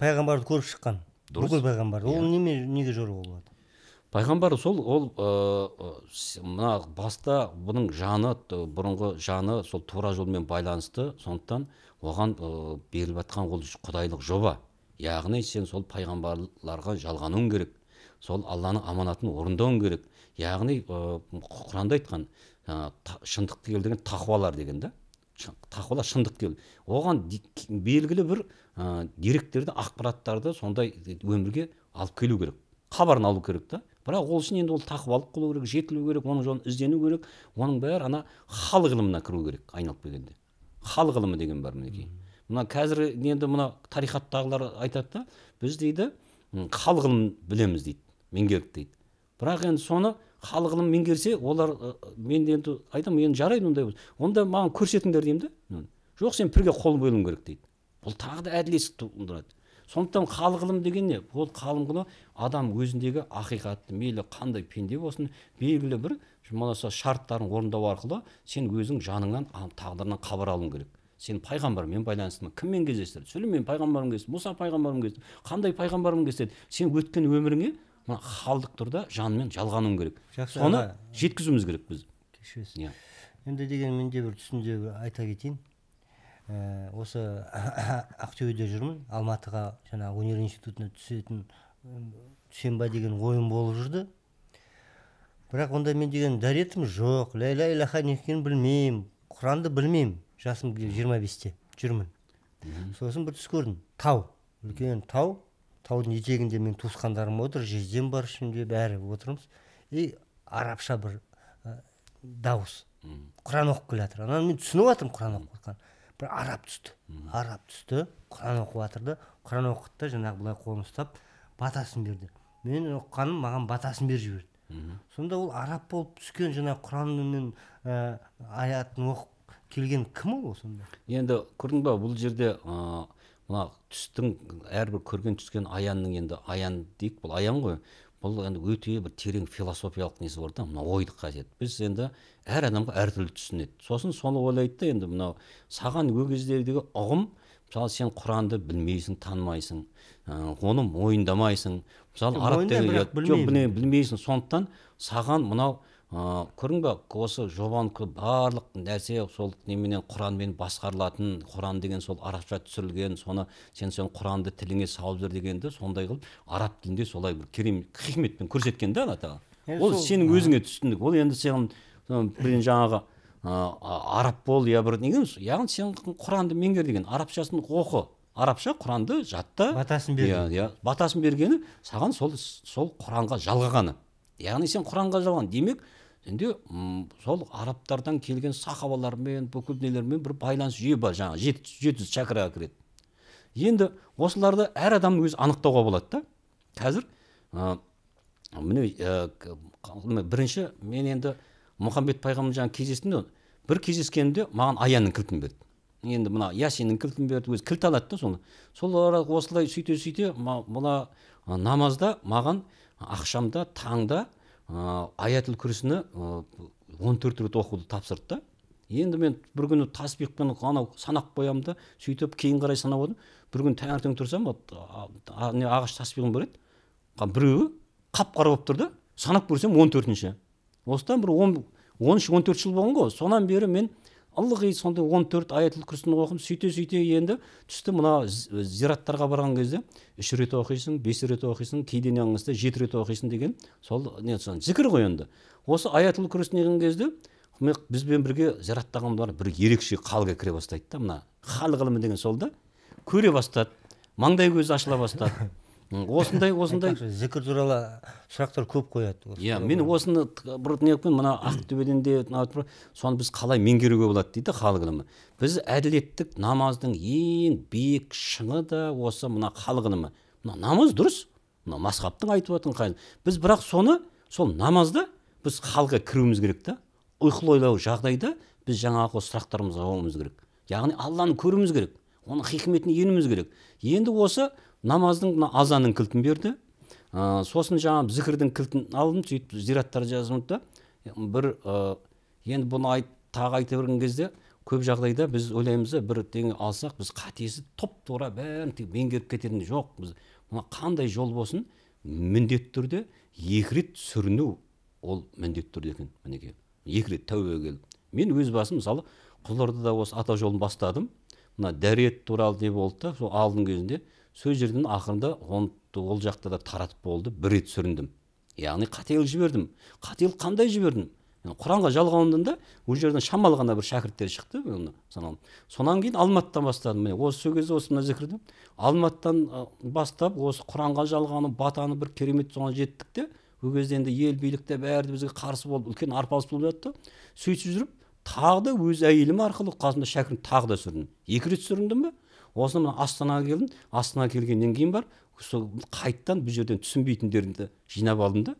пайғамбарды көріп шыққан дұрыс бүкіл пайғамбарды ол иә. неме неге жоруға болады пайғамбар сол ол мына баста бұның жаны бұрынғы жаны сол тура жолмен байланысты сондықтан оған беріліп жатқан ол құдайлық жоба яғни сен сол пайғамбарларға жалғануың керек сол алланың аманатын орындауың керек яғни құранда айтқан шындықты келтірген тахуалар деген да тақуала шындық деу оған белгілі бір ә, деректерді ақпараттарды сондай өмірге алып келу керек хабарын алу керек та бірақ ол үшін енді ол тақуалық қылу керек жетілу керек оның жолын іздену керек оның бәрі ана халық ғылымына кіру керек айналып келгенде халық ғылымы деген бар мінекей мына қазір енді мына тарихаттағылар айтады да біз дейді халық ғылымын білеміз дейді меңгердік дейді бірақ енді соны халығын меңгерсе олар ә, мен енді айтамын енді жарайды ондай онда маған көрсетіңдер деймін да жоқ сен пірге қол қойылуың керек дейді бұл тағы да әділетсіздік туындырады сондықтан халық ғылым деген не ол халық ғылым адам өзіндегі ақиқатты мейлі қандай пенде болсын белгілі бір болмаса шарттарын орындау арқылы сен өзің жаныңнан тағдырынан хабар алуың керек сен пайғамбармен байланыстың кіммен кездестірді сүлеймен мен пайғамбарым мұса пайғамбарым кездесті қандай пайғамбарым кездесті сен өткен өміріңе мына халдық тұрда жанымен жалғануың керек жақсы соны жеткізуіміз керек біз кешіресіз иә енді деген менде бір түсімде айта кетейін ә, осы ақтөбеде жүрмін алматыға жаңағы өнер институтына түсетін түсем ба деген ойым болып жүрді бірақ онда мен деген дәретім жоқ ләйлә илаха не екенін білмеймін құранды білмеймін жасым жиырма бесте жүрмін сосын бір түс көрдім тау үлкен тау таудың етегінде мен туысқандарым отыр жездем бар ішімде бәрі отырмыз и арабша бір ә, дауыс құран оқып келе жатыр ананы мен түсініп жатырмын құран оқып жатқанын бір араб түсті араб түсті құран оқып жатыр да құран оқыды да жаңағы былай қолын ұстап батасын берді мен оқығаным маған батасын беріп жіберді сонда ол араб болып түскен жаңағы құранмен ә, аятын оқып келген кім ол сонда енді көрдің ба бұл жерде мына түстің әрбір көрген түскен аянның енді аян дейік бұл аян ғой бұл енді өте бір терең философиялық несі бар да мына ойдық қажет біз енді әр адамға әртүрлі түсінеді сосын соны ойлайды да енді мынау саған ол кездегі ұғым мысалы сен құранды білмейсің танымайсың оны мойындамайсың мысалы араб тілі білмейсің сондықтан саған мынау ә, көрдің ба осы жобаныкі барлық нәрсе сол неменен құранмен басқарылатын құран деген сол арабша түсірілген соны сен сен құранды тіліңе салып жүр дегенді сондай қылып араб тілінде солай бір керемет хикметпен көрсеткен да алла тағала ол сенің өзіңе түсіндік ол енді сен жаңағы ә, араб бол я бір неге яғни сен құранды меңгер деген арабшасын оқы арабша құранды жатта батасын берді иә иә батасын бергені саған сол сол құранға жалғағаны яғни сен құранға жалған демек енді сол арабтардан келген сахабалармен бүкіл нелермен бір байланыс жүйе бар жаңағы жеті жеті жүз шәкіраға кіреді енді осыларды әр адам өзі анықтауға болады да қазір ә, міне бірінші мен енді мұхаммед пайғамбар жаңа кездестім бір кездескенімде маған аянның кілтін берді енді мына ясиннің кілтін берді өзі кілт алады да соны сол осылай сөйте сөйте мына намазда маған ақшамда таңда аятул күрсіні он төрт рет оқуды тапсырды да енді мен бір күні таспихпен анау санап қоямын да сөйтіп кейін қарай санап отырмын бір күні таңертең тұрсам вот не ағаш таспихым бар еді біреуі қап қара болып тұр да санап көрсем он төртінші осыдан бір он он үш он төрт жыл болған ғой содан бері мен ылғи сондай он төрт аятл күрсіні оқым сөйте сөйте енді түсті мына зираттарға барған кезде үш рет оқисың бес рет оқисың кейде жеті рет оқисың деген сол не зікір ғой енді осы аятл күрсіне келген кезде бізбен бірге зираттағандар бір ерекше халге кіре бастайды да мына хал ғылымы деген сол да көре бастады маңдай көзі ашыла бастады осындай осындай зікір туралы сұрақтар көп қояды иә мен осыны бір неқпен мына ақтөбеден де соны біз қалай меңгеруге болады дейді халық ілімі біз әділеттік намаздың ең биік шыңы да осы мына халық ілімі мына намаз дұрыс мына масхабтың айтып жатқан біз бірақ соны сол намазда біз халыққа кіруіміз керек та ұйқылы ойлау жағдайда біз жаңағы сұрақтарымызға жауабымыз керек яғни алланы көруіміз керек оның хикметіне енуіміз керек енді осы намаздың мына азанның кілтін берді ә, сосын жаңағы зікірдің кілтін алдым сөйтіп зираттар жазымды да бір ә, енді бұны айт, тағы айта берген кезде көп жағдайда біз ойлаймыз да бірдеңе алсақ біз қатесі топ тура бәрін меңгеріп кететін жоқ біз мына қандай жол болсын міндетті түрде екі рет сүріну ол міндетті түрде екен мінекей екі рет тәубеге келіп мен өз басым мысалы қызылордада осы ата жолын бастадым мына дәрет туралы не болды да сол алдың кезінде сол жерден ақырында он, ол жақта да таратып болды бір рет сүріндім яғни қателік жібердім қателік қандай жібердім құранға жалғандым да ол жерден шамалы ғана бір шәкірттер шықты сонан кейін алматыдан бастадым міне осы сол кезде осы мына зікірді алматыдан бастап осы құранға жалғанып батаны бір керемет соған жеттік те ол кезде енді ел те бәрі бізге қарсы болып үлкен арпалыс болып жатты сөйтіп жүріп тағы да өз әйелім арқылы қасымда шәкірім тағы да сүріндім екі рет сүріндім ба осыны мына астанаға келдім астанаға келгеннен кейін бар сол қайттан бұл жерден түсінбейтіндерімді жинап алдым да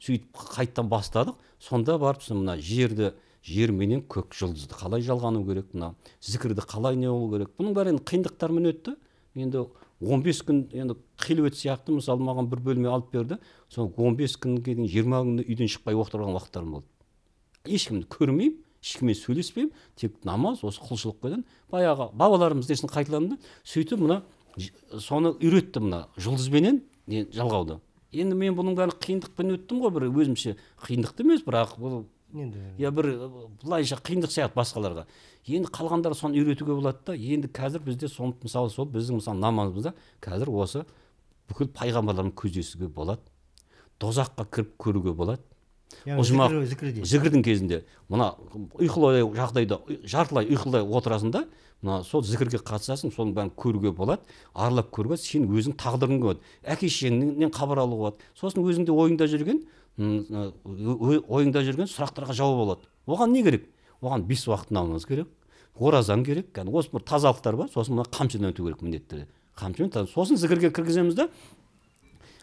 сөйтіп қайттан бастадық сонда барып мына жерді жер менен көк жұлдызды қалай жалғану керек мына зікірді қалай не болу керек бұның бәрі енді қиындықтармен өтті енді 15 күн енді қилыбет сияқты мысалы маған бір бөлме алып берді сол 15 күнге дейін жиырма күн үйден шықпай отырған уақыттарым болды ешкімді көрмеймін ешкіммен сөйлеспеймін тек намаз осы құлшылықпенен баяғы бабаларымыз несін қайталанды сөйтіп мына соны үйретті мына жұлдызбенен не жалғауды енді мен бұның бәрін қиындықпен өттім ғой бір өзімше қиындықты емес бірақ бұл енді иә бір э, былайша қиындық сияқты басқаларға енді қалғандар соны үйретуге болады да енді қазір бізде соны мысалы сол біздің мысалы намазымызда қазір осы бүкіл пайғамбарлармен кездесуге болады тозаққа кіріп көруге болады ұжмақ зікірдің кезінде мына ұйқылы жағдайда жартылай ұйқылы отырасың да мына сол зікірге қатысасың соның бәрін көруге болады аралап көруге сен өзің тағдырың болады әке шешеңнен хабар алуға болады сосын өзіңде ойыңда жүрген ойыңда жүрген сұрақтарға жауап алады оған не керек оған бес уақыт намаз керек оразаң керек кәдімгі осы бір тазалықтар бар сосын мына қамшыдан өту керек міндетті түрде қамшымен сосын зікірге кіргіземіз да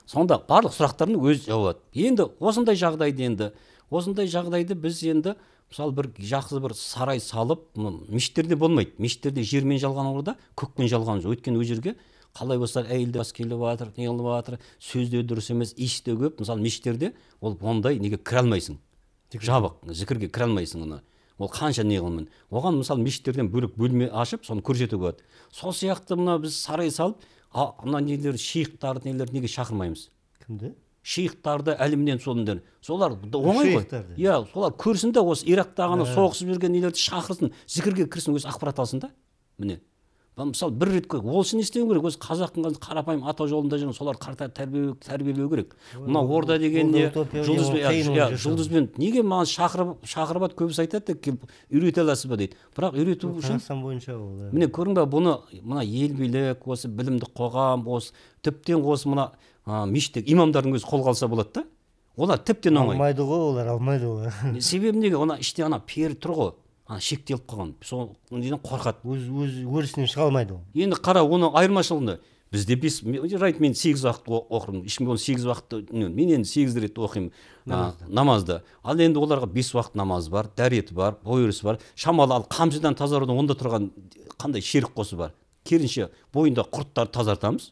сонда барлық сұрақтардың өз жауабы енді осындай жағдайды енді осындай жағдайды біз енді мысалы бір жақсы бір сарай салып мешіттерде болмайды мешіттерде жермен жалған орда көкпен жалған жоқ өйткені ол жерге қалай болса әйелдер бас келіп жатыр неғылып жатыр сөз дұрыс емес іш те көп мысалы мешіттерде ол ондай неге кіре алмайсың жабық зікірге кіре алмайсың оны ол қанша неғылмен оған мысалы мешіттерден бөлек бөлме ашып соны көрсетуге болады сол сияқты мына біз сарай салып а ана нелер шейхтарды нелерді неге шақырмаймыз кімді шейхтарды әлемнен сондар солар оңай ғой иә солар көрсін де осы ирактағы ана ә. соғысып жүрген нелерді шақырсын зікірге кірсін өзі ақпарат алсын да міне мысалы бір рет ол үшін не істеу керек өзі қазақтың қарапайым ата жолында жүрген солар қартайып тәрбиелеу тәрбиелеу керек мына орда деген не жұлдызбен жұлдызбен иә, неге маған шақырып шақырып алады көбісі айтады келіп үйрете аласыз ба дейді бірақ үйрету үшін қазақстан бойынша ол міне көрдің ба бұны мына ел билік осы білімді қоғам осы тіптен осы мына мешіттегі имамдардың өзі қолға алса болады да олар тіптен оңай алмайды ғой олар алмайды олар себебі неге ана іште ана пер тұр ғой ана шектеліп қалған сол неден қорқады өз өз өрісінен шыға алмайды ол енді қара оның айырмашылығында бізде бес жарайды мен сегіз уақыт оқырмын ешкімге оны сегіз уақыт мен енді сегіз рет оқимын намазды. ал енді оларға бес уақыт намаз бар дәреті бар бой өрісі бар шамалы ал қамшыдан тазарудың онда тұрған қандай шерік қосы бар керісінше бойында құрттарды тазартамыз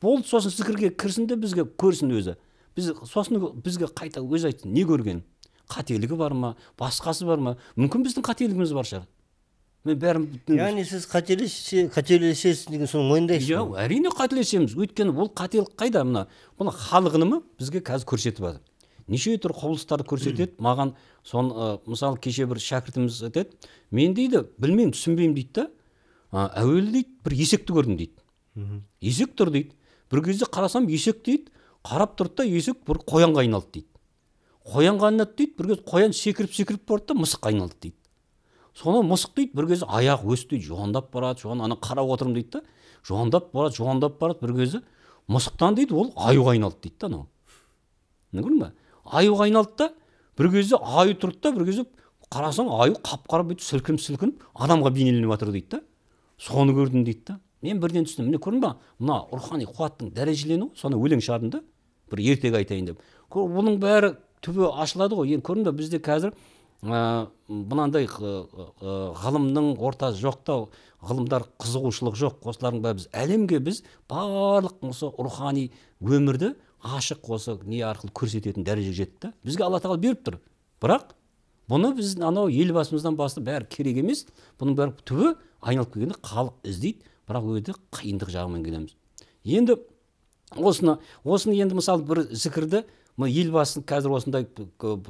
болды сосын зікірге кірсін де бізге көрсін өзі біз сосын бізге қайта өзі айтсын не көргенін қателігі бар ма басқасы бар ма мүмкін біздің қателігіміз бар шығар мен бәрін яғни сіз қателесесіз деген соны мойындайсыз жоқ әрине қателесеміз өйткені ол қателік қайда мына мына халық ілімі бізге қазір көрсетіп жатыр неше түрлі құбылыстарды көрсетеді маған соны мысалы кеше бір шәкіртіміз айтады мен дейді білмеймін түсінбеймін дейді да әуелі дейді бір есекті көрдім дейді есек тұр дейді бір кезде қарасам есек дейді қарап тұрды да есек бір қоянға айналды дейді қоян қанады дейді бір кез қоян секіріп секіріп барды да мысыққа айналды дейді соны мысық дейді бір кезде аяғы өсті дейді жуандап барады жуан ана қарап отырмын дейді да жуандап барады жуандап барады бір кезде мысықтан дейді ол аюға айналды дейді да анау көрдің ба аюға айналды да бір кезде аю тұрды да бір кезде қарасаң аю қап қара бүйтіп сілкініп сілкініп адамға бейнеленіп жатыр дейді да соны көрдім дейді да мен бірден түсіндім міне көрдің ба мына рухани қуаттың дәрежеленуі соны өлең шығардым да бір ертегі айтайын деп бұның бәрі түбі ашылады ғой енді көрдіңдер бізде қазір ә, мынандай ғылымның ортасы жоқ та ғылымдар қызығушылық жоқ осылардың бәрі біз әлемге біз барлық осы рухани өмірді ашық осы не арқылы көрсететін дәрежеге жетті бізге алла тағала беріп тұр бірақ бұны біз анау елбасымыздан бастап бәрі керек емес бұның бәрі түбі айналып келгенде халық іздейді бірақ ол қиындық жағымен келеміз енді осыны осыны енді мысалы бір зікірді мына қазір осындай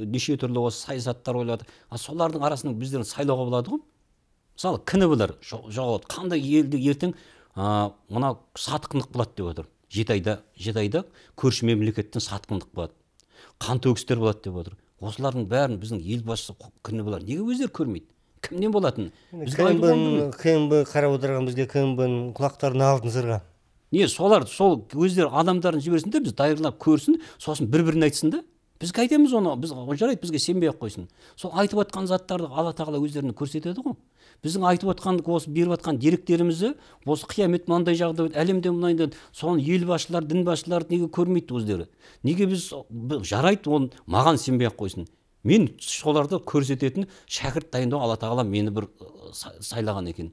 неше түрлі осы саясаттар ойлап жатыр солардың арасынан біздер сайлауға болады ғой мысалы кіні жоғалады қандай елді ертең ә, мына сатқындық болады деп отыр жеті айда жеті айда көрші мемлекеттен сатқындық болады Қан қантөгістер болады деп отыр осылардың бәрін біздің елбасы күні болады неге өздері көрмейді кімнен болатын кмб қарап отырған бізге кмб ның құлақтарын алтын сырға не солар сол өздері адамдарын жіберсін де біз даярлап көрсін сосын бір бірін айтсын да біз қайтеміз оны біз жарайды бізге сенбей ақ қойсын сол айтып жатқан заттарды алла тағала өздеріне көрсетеді ғой біздің айтып отқан осы беріп жатқан деректерімізді осы қиямет мынандай жағдай әлемде мынандай соны ел басшылары дін басшылары неге көрмейді өздері неге біз жарайды оны маған сенбей ақ қойсын мен соларды көрсететін шәкірт дайындау алла тағала мені бір сайлаған екен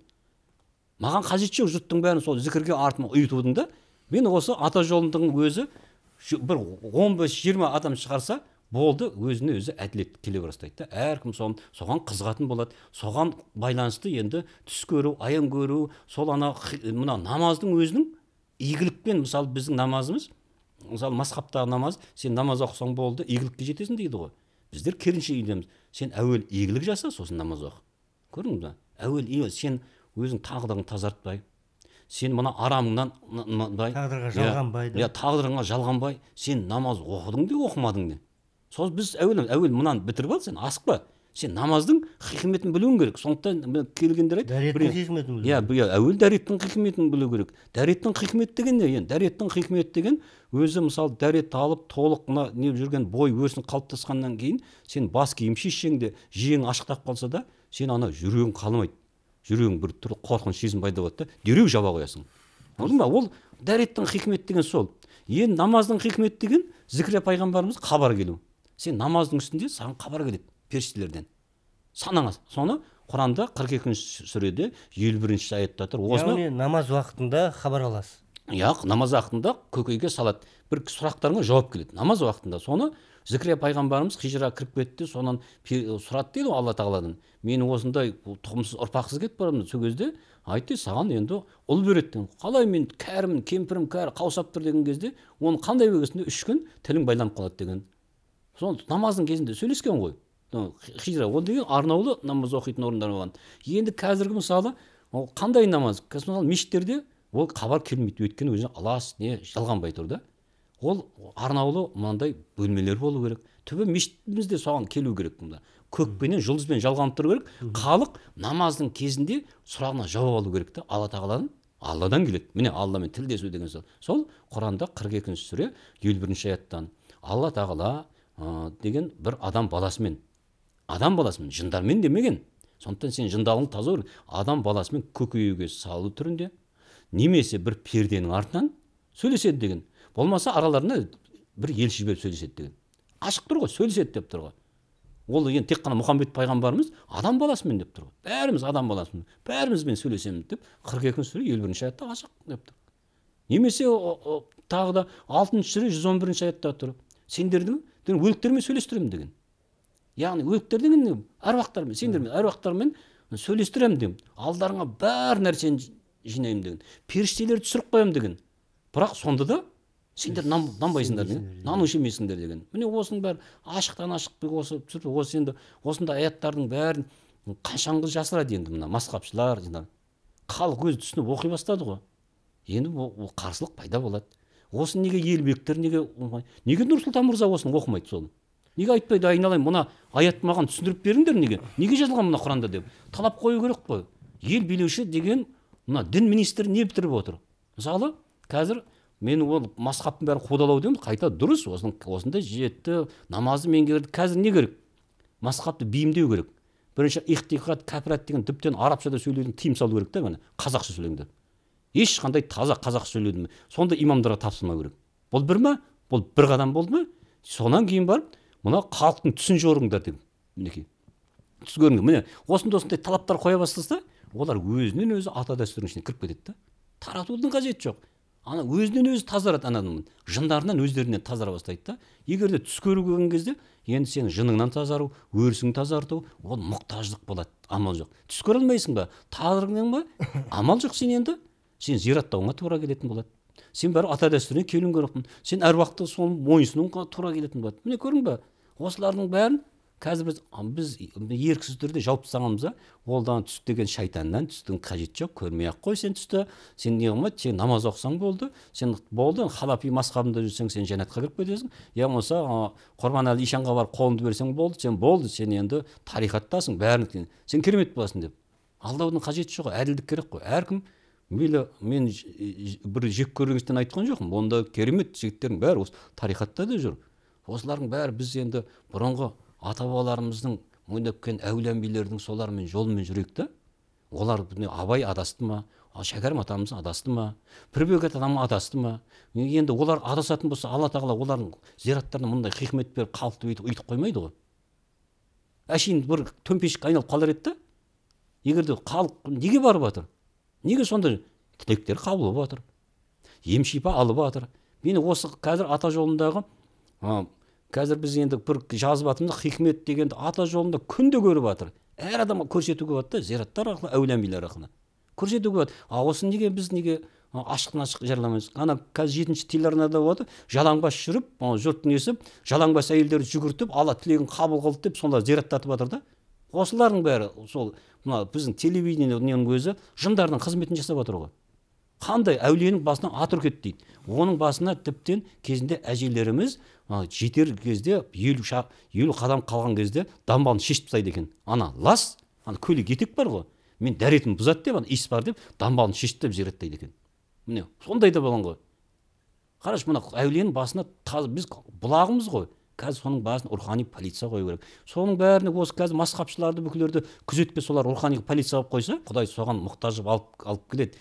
маған қажеті жоқ жұрттың бәрін сол зікірге артыма ұйытудың да мен осы ата жолымдың өзі бір он бес жиырма адам шығарса болды өзіне өзі әділет келе бастайды да әркім соған, соған қызығатын болады соған байланысты енді түс көру аян көру сол ана мына намаздың өзінің игілікпен мысалы біздің намазымыз мысалы масхабтағы намаз сен намаз оқысаң болды игілікке жетесің дейді ғой біздер керінше үйдеміз сен әуел игілік жаса сосын намаз оқы көрдің ба әуел сен өзің тағдырыңды тазартпай сен мына арамыңнан тағдырға иә. жалғанбай иә тағдырыңа жалғанбай сен намаз оқыдың де оқымадың де сол біз әуелі әуел мынаны бітіріп ал сен асықпа сен намаздың хикметін білуің керек сондықтан келгендер айтты дәреттің хикметін білу иә, иә әуелі дәреттің хикметін білу керек дәреттің хикмет деген не енді дәреттің хикметі деген өзі мысалы дәрет алып толық мына не жүрген бой өсін қалыптасқаннан кейін сен бас киім шешсең де жиең ашықтап қалса да сен ана жүрегің қалмайды жүрегің біртүрлі қорқыныш сезім пайда болады да дереу жаба қоясың көрдің ба ол дәреттің хикметі деген сол енді намаздың хикметі деген зікре пайғамбарымыз хабар келу сен намаздың үстінде саған хабар келеді періштелерден санаңа соны құранда қырық екінші сүреде елу бірінші аятта тұр осыны намаз уақытында хабар аласыз иә намаз уақытында көкейге салады бір сұрақтарыңа жауап келеді намаз уақытында соны зікірия пайғамбарымыз хижра кіріп кетті сонан сұрады дейді ғой алла тағаладан мен осындай тұқымсыз ұрпақсыз кетіп барамын сол кезде айтты саған енді ұл береді қалай мен кәрімін кемпірім кәрі қаусап тұр деген кезде оны қандай бөгесінде үш күн тілің байланып қалады деген сол намаздың кезінде сөйлескен ғой хижра ол деген арнаулы намаз оқитын орындар болған енді қазіргі мысалы ол қандай намаз мысалы мешіттерде ол хабар келмейді өйткені өзі алас не жалғанбай тұр да ол арнаулы мынандай бөлмелер болу керек түбі мешітіміз де соған келу керек мұнда көкпенен жұлдызбен жалғанып тұру керек халық намаздың кезінде сұрағына жауап алу керек та алла тағаланың алладан келеді міне алламен тілдесу деген сол сол құранда қырық екінші сүре елу бірінші аяттан алла тағала ә, деген бір адам баласымен адам баласымен жындармен демеген сондықтан сен жындалың таза адам баласымен көкейге салу түрінде немесе бір перденің артынан сөйлеседі деген болмаса араларына бір елші жіберіп сөйлеседі деген ашық тұр ғой сөйлеседі деп тұр ғой ол енді тек қана мұхаммед пайғамбарымыз адам баласымен деп тұр ғой бәріміз адам баласымен бәрімізбен сөйлесемін деп қырық екінші сүре елу бірінші аятта ашық деп тұр немесе тағы да алтыншы сүре жүз он бірінші аятта тұр сендердің өліктермен сөйлестіремін деген яғни өліктер деген не әруақтармен сендермен әруақтармен сөйлестіремін деген алдарыңа бар нәрсені жинаймын деген періштелерді түсіріп қоямын деген бірақ сонда да сендер нанбайсыңдар нанушы иә. емессіңдер деген міне осының бәрі ашықтан ашық осы осы енді осындай аяттардың бәрін қашанғы жасырады енді мына масқапшылар халық өзі түсініп оқи бастады ғой енді ол қарсылық пайда болады Осын неге елбектер неге неге нұрсұлтан мырза осыны оқымайды соны неге айтпайды айналайын мына аят маған түсіндіріп беріңдер неге неге жазылған мына құранда деп талап қою керек қой ел билеуші деген мына дін министрі не бітіріп отыр мысалы қазір мен ол масхабтың бәрін қудалау деймін қайта дұрыс осын, осындай жетті намазды меңгерді қазір не керек масхабты бейімдеу керек бірінші ихтиқат кәпірат деген тіптен арабшада сөйлеуден тыйым салу керек та міне қазақша сөйлеңдер ешқандай таза қазақша сөйлеудің сондай имамдарға тапсырмау керек бұл бір ма бұл бір қадам болды ма содан кейін барып мына халықтың түсін жорыңдар деп мінекей түс көріңдер міне осындай осындай талаптар қоя бастаса олар өзінен өзі ата дәстүрдің ішіне кіріп кетеді да таратудың қажеті жоқ ана өзінен өзі тазарады ана жындарынан өздерінен тазара бастайды да егер де түс көру келген кезде енді сен жыныңнан тазару өрісіңді тазарту ол мұқтаждық болады амал жоқ түс көре алмайсың ба тарығың ба амал жоқ сен енді сен зираттауыңа тура келетін болады сен бәрі ата дәстүріне келуің керекпін сен әруақты соны мойынсынуыңа тура келетін болады міне көрдің ба осылардың бәрін қазір біз біз еріксіз түрде жауып тастағанбыз да одан түс деген шайтаннан түстің қажеті жоқ көрмей ақ қой сен түсті сен не сен намаз оқысаң болды сен болды халапи масхабында жүрсең сен жәннатқа кіріп кетесің я болмаса құрбанәлі ишанға барып қолыңды берсең болды сен болды сен енді тарихаттасың бәрін сен керемет боласың деп алдаудың қажеті жоқ әділдік керек қой әркім мейлі мен бір жек көргендіктен айтқан жоқпын онда керемет жігіттердің бәрі осы тарихатта да жүр осылардың бәрі біз енді бұрынғы ата бабаларымыздың мойындап әулиенбилердің солармен жолымен жүрейік та олар абай адасты ма шәкәрім атамыз адасты ма пірбек атам адасты ма енді олар адасатын болса алла тағала олардың зираттарына мындай хикмет беріп халықты бүйтіп ұйтып қоймайды ғой әшейін бір төмпешікке айналып қалар еді да егерде халық неге барып жатыр неге сонда тілектер қабыл болып жатыр ем шипа алып жатыр міне осы қазір ата жолындағы қазір біз енді бір жазып жатырмыз хикмет дегенді ата жолында күнде көріп жатыр әр адамға көрсетуге болады да зираттар арқылы әулиялар арқылы көрсетуге болады а осыны неге біз неге ашықтан ашық жарламаймыз ана қазір жетінші телеарнада жатыр жалаңбас жүріп жұрттың несі жалаңбас әйелдерді жүгіртіп алла тілегін қабыл қылды деп сонда зираттатып жатыр да осылардың бәрі сол мына біздің телевидениенің өзі жындардың қызметін жасап жатыр ғой қандай әулиенің басына ат үркеді дейді оның басына тіптен кезінде әжелеріміз жетер кезде елу шақ елу қадам қалған кезде дамбалын шешіп тастайды екен ана лас ана көйлек етек бар ғой мен дәретім бұзады деп ана бар деп дамбалын шешіп тастап жібереді екен міне сондай да болған ғой қарашы мына әулиенің басына таз біз бұлағымыз ғой қазір соның басын рухани полиция қою керек соның бәріне осы қазір масқапшыларды бүкілерді күзетке солар рухани полиция қылып қойса құдай соған мұқтаж алып алып келеді